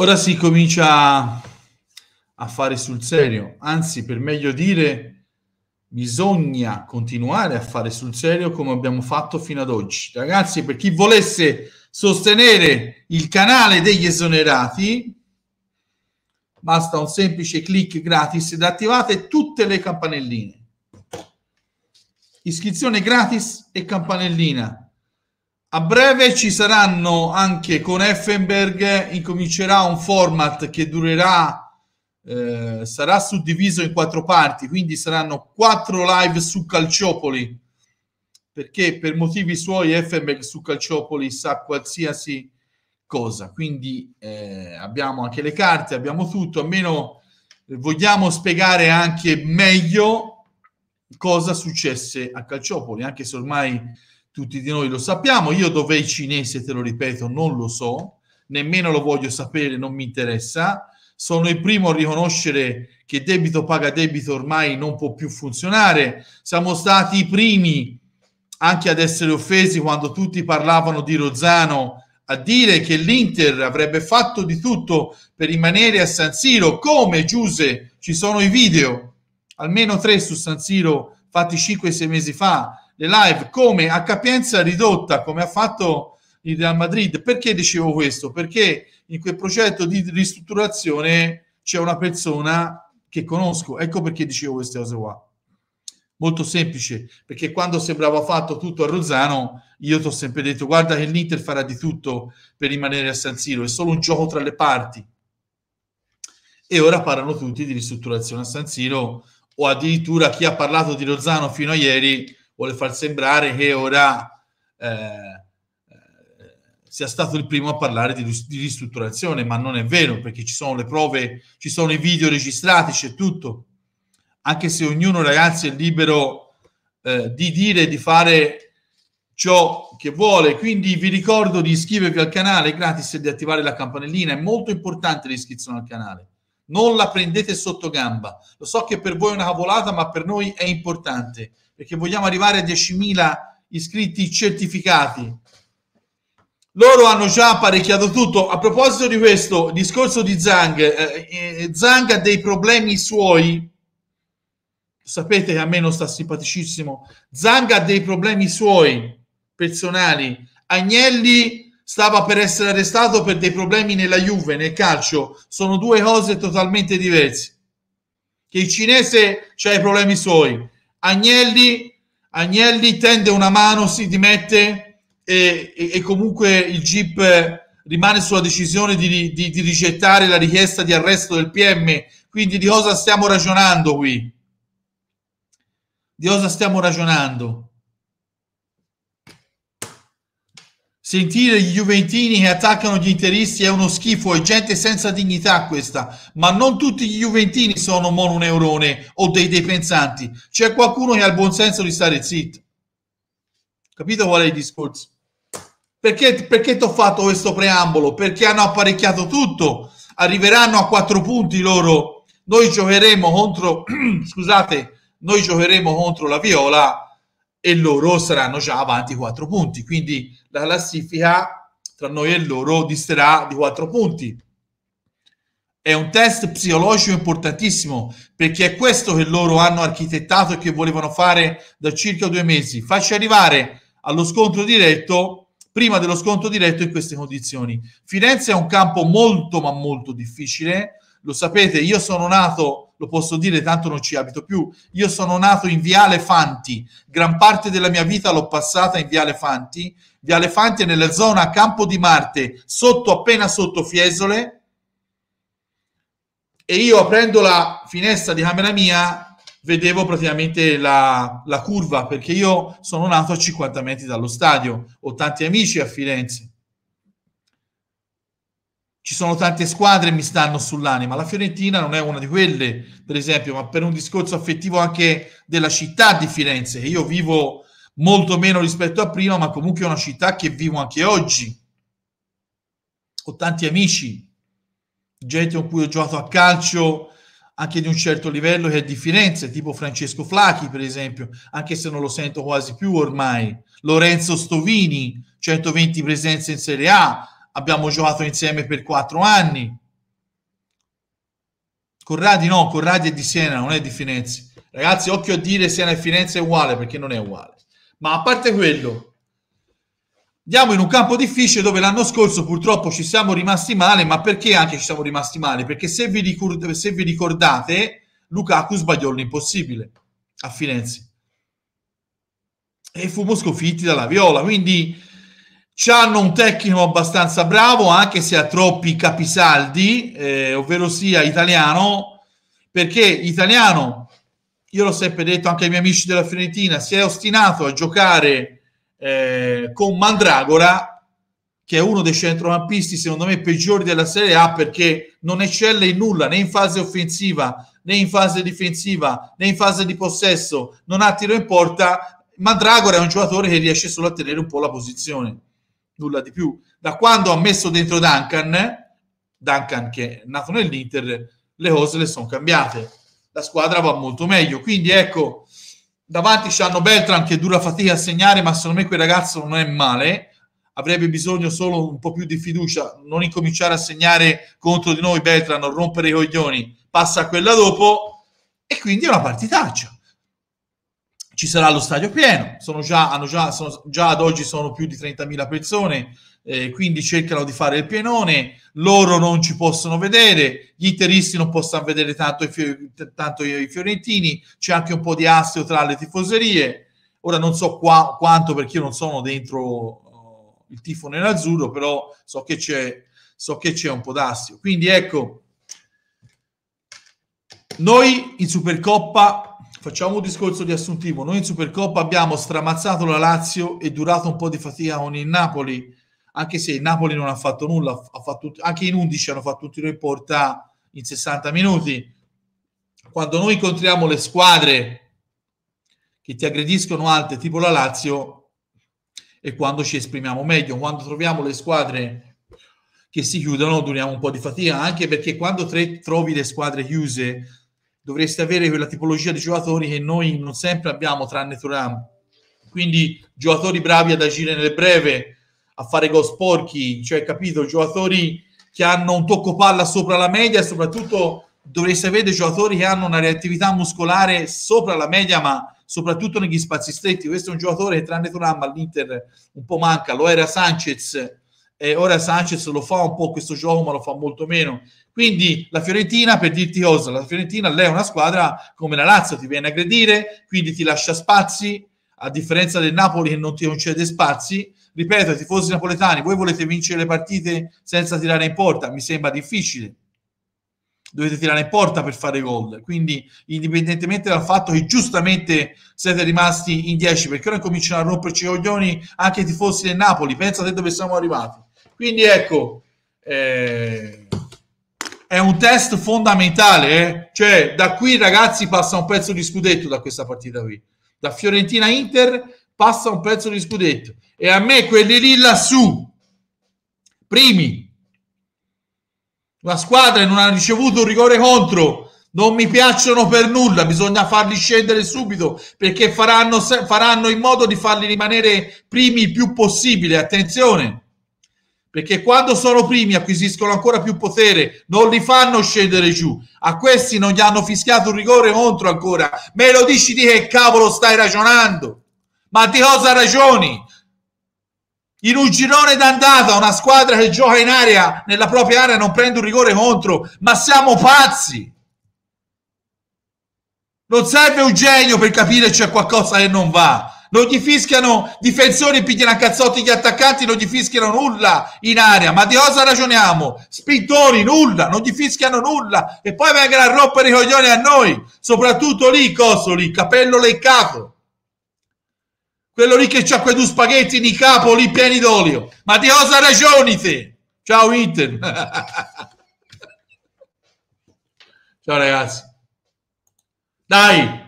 Ora si comincia a fare sul serio, anzi per meglio dire bisogna continuare a fare sul serio come abbiamo fatto fino ad oggi. Ragazzi, per chi volesse sostenere il canale degli esonerati, basta un semplice clic gratis ed attivate tutte le campanelline. Iscrizione gratis e campanellina a breve ci saranno anche con Effenberg, incomincerà un format che durerà, eh, sarà suddiviso in quattro parti, quindi saranno quattro live su Calciopoli, perché per motivi suoi Effenberg su Calciopoli sa qualsiasi cosa, quindi eh, abbiamo anche le carte, abbiamo tutto, almeno vogliamo spiegare anche meglio cosa successe a Calciopoli, anche se ormai tutti di noi lo sappiamo, io dov'è il cinese, te lo ripeto, non lo so, nemmeno lo voglio sapere, non mi interessa, sono il primo a riconoscere che debito paga debito ormai non può più funzionare, siamo stati i primi anche ad essere offesi quando tutti parlavano di Rozzano a dire che l'Inter avrebbe fatto di tutto per rimanere a San Siro, come Giuse, ci sono i video, almeno tre su San Siro fatti 5-6 mesi fa, le live come a capienza ridotta, come ha fatto il Real Madrid. Perché dicevo questo? Perché in quel progetto di ristrutturazione c'è una persona che conosco. Ecco perché dicevo queste cose qua. Molto semplice, perché quando sembrava fatto tutto a Rozzano, io ti ho sempre detto guarda che l'Inter farà di tutto per rimanere a San Siro, è solo un gioco tra le parti. E ora parlano tutti di ristrutturazione a San Siro o addirittura chi ha parlato di Rozzano fino a ieri vuole far sembrare che ora eh, eh, sia stato il primo a parlare di, di, ristrutturazione, ma non è vero perché ci sono le prove, ci sono i video registrati, c'è tutto. Anche se ognuno ragazzi è libero eh, di dire di fare ciò che vuole. Quindi vi ricordo di iscrivervi al canale gratis e di attivare la campanellina. È molto importante l'iscrizione al canale. Non la prendete sotto gamba. Lo so che per voi è una cavolata, ma per noi è importante perché vogliamo arrivare a 10.000 iscritti certificati. Loro hanno già apparecchiato tutto. A proposito di questo discorso di Zang, eh, eh Zang ha dei problemi suoi. Sapete che a me non sta simpaticissimo. Zang ha dei problemi suoi personali. Agnelli stava per essere arrestato per dei problemi nella Juve, nel calcio. Sono due cose totalmente diverse. Che il cinese ha i problemi suoi, Agnelli, Agnelli tende una mano, si dimette e, e, e comunque il GIP rimane sulla decisione di, di, di, rigettare la richiesta di arresto del PM. Quindi di cosa stiamo ragionando qui? Di cosa stiamo ragionando? Sentire gli Juventini che attaccano gli interisti è uno schifo, è gente senza dignità questa. Ma non tutti gli Juventini sono mononeurone o dei depensanti. C'è qualcuno che ha il buon senso di stare zitto. Capito qual è il discorso? Perché, perché ti ho fatto questo preambolo? Perché hanno apparecchiato tutto. Arriveranno a quattro punti loro. Noi giocheremo contro, scusate, noi giocheremo contro la Viola e loro saranno già avanti 4 punti. Quindi la classifica tra noi e loro disterà di 4 punti. È un test psicologico importantissimo perché è questo che loro hanno architettato e che volevano fare da circa due mesi. Facci arrivare allo scontro diretto, prima dello scontro diretto in queste condizioni. Firenze è un campo molto ma molto difficile, lo sapete, io sono nato lo posso dire, tanto non ci abito più. Io sono nato in Viale Fanti, gran parte della mia vita l'ho passata in Viale Fanti. Viale Fanti è nella zona Campo di Marte, sotto appena sotto Fiesole. E io aprendo la finestra di camera mia vedevo praticamente la, la curva perché io sono nato a 50 metri dallo stadio, ho tanti amici a Firenze ci sono tante squadre che mi stanno sull'anima. La Fiorentina non è una di quelle, per esempio, ma per un discorso affettivo anche della città di Firenze. Io vivo molto meno rispetto a prima, ma comunque è una città che vivo anche oggi. Ho tanti amici, gente con cui ho giocato a calcio anche di un certo livello che è di Firenze, tipo Francesco Flacchi, per esempio, anche se non lo sento quasi più ormai. Lorenzo Stovini, 120 presenze in Serie A, abbiamo giocato insieme per quattro anni. Corradi no, Corradi è di Siena, non è di Firenze. Ragazzi, occhio a dire Siena e Firenze è uguale perché non è uguale. Ma a parte quello, andiamo in un campo difficile dove l'anno scorso purtroppo ci siamo rimasti male, ma perché anche ci siamo rimasti male? Perché se vi, ricord- se vi ricordate, Lukaku sbagliò l'impossibile a Firenze e fummo sconfitti dalla Viola. Quindi hanno un tecnico abbastanza bravo, anche se ha troppi capisaldi, eh, ovvero sia italiano, perché italiano, io l'ho sempre detto anche ai miei amici della Fiorentina, si è ostinato a giocare eh, con Mandragora, che è uno dei centrocampisti secondo me peggiori della Serie A perché non eccelle in nulla, né in fase offensiva, né in fase difensiva, né in fase di possesso, non ha tiro in porta. Mandragora è un giocatore che riesce solo a tenere un po' la posizione nulla di più. Da quando ha messo dentro Duncan, Duncan che è nato nell'Inter, le cose le sono cambiate. La squadra va molto meglio. Quindi ecco, davanti c'hanno Beltran che dura fatica a segnare, ma secondo me quel ragazzo non è male. Avrebbe bisogno solo un po' più di fiducia, non incominciare a segnare contro di noi Beltran, non rompere i coglioni. Passa a quella dopo e quindi è una partitaccia ci sarà lo stadio pieno, sono già, già, sono, già ad oggi sono più di 30.000 persone, eh, quindi cercano di fare il pienone, loro non ci possono vedere, gli interisti non possono vedere tanto i, fi- tanto i fiorentini, c'è anche un po' di astio tra le tifoserie, ora non so qua, quanto perché io non sono dentro uh, il tifo nell'azzurro, però so che c'è, so che c'è un po' d'astio. Quindi ecco, noi in Supercoppa facciamo un discorso riassuntivo. Noi in Supercoppa abbiamo stramazzato la Lazio e durato un po' di fatica con il Napoli, anche se il Napoli non ha fatto nulla, ha fatto, anche in 11 hanno fatto un tiro in porta in 60 minuti. Quando noi incontriamo le squadre che ti aggrediscono alte, tipo la Lazio, e quando ci esprimiamo meglio, quando troviamo le squadre che si chiudono, duriamo un po' di fatica, anche perché quando tre, trovi le squadre chiuse dovreste avere quella tipologia di giocatori che noi non sempre abbiamo, tranne Turam. Quindi giocatori bravi ad agire nel breve, a fare gol sporchi, cioè capito, giocatori che hanno un tocco palla sopra la media e soprattutto dovreste avere giocatori che hanno una reattività muscolare sopra la media, ma soprattutto negli spazi stretti. Questo è un giocatore che tranne Turam all'Inter un po' manca, lo era Sanchez, e ora Sanchez lo fa un po' questo gioco, ma lo fa molto meno. Quindi la Fiorentina, per dirti cosa, oh, la Fiorentina lei è una squadra come la Lazio, ti viene a aggredire, quindi ti lascia spazi, a differenza del Napoli che non ti concede spazi. Ripeto, i tifosi napoletani, voi volete vincere le partite senza tirare in porta? Mi sembra difficile. Dovete tirare in porta per fare gol. Quindi, indipendentemente dal fatto che giustamente siete rimasti in 10, perché ora cominciano a romperci i coglioni anche i tifosi del Napoli. Pensate dove siamo arrivati. Quindi, ecco. Eh è un test fondamentale. Eh? Cioè, da qui, ragazzi, passa un pezzo di scudetto da questa partita qui. Da Fiorentina Inter passa un pezzo di scudetto. E a me quelli lì lassù, primi, la squadra non ha ricevuto un rigore contro, non mi piacciono per nulla, bisogna farli scendere subito perché faranno, faranno in modo di farli rimanere primi il più possibile. Attenzione perché quando sono primi acquisiscono ancora più potere, non li fanno scendere giù. A questi non gli hanno fischiato un rigore contro ancora. Me lo dici di che cavolo stai ragionando? Ma di cosa ragioni? In un girone d'andata, una squadra che gioca in area, nella propria area, non prende un rigore contro, ma siamo pazzi. Non serve un genio per capire c'è qualcosa che non va non gli fischiano difensori, pigliano a cazzotti gli attaccanti, non gli fischiano nulla in area. Ma di cosa ragioniamo? Spintori, nulla, non gli fischiano nulla. E poi vengono a rompere i coglioni a noi, soprattutto lì, coso lì, capello leccato. Quello lì che c'ha quei due spaghetti di capo lì pieni d'olio. Ma di cosa ragioni te? Ciao Inter. Ciao ragazzi. Dai.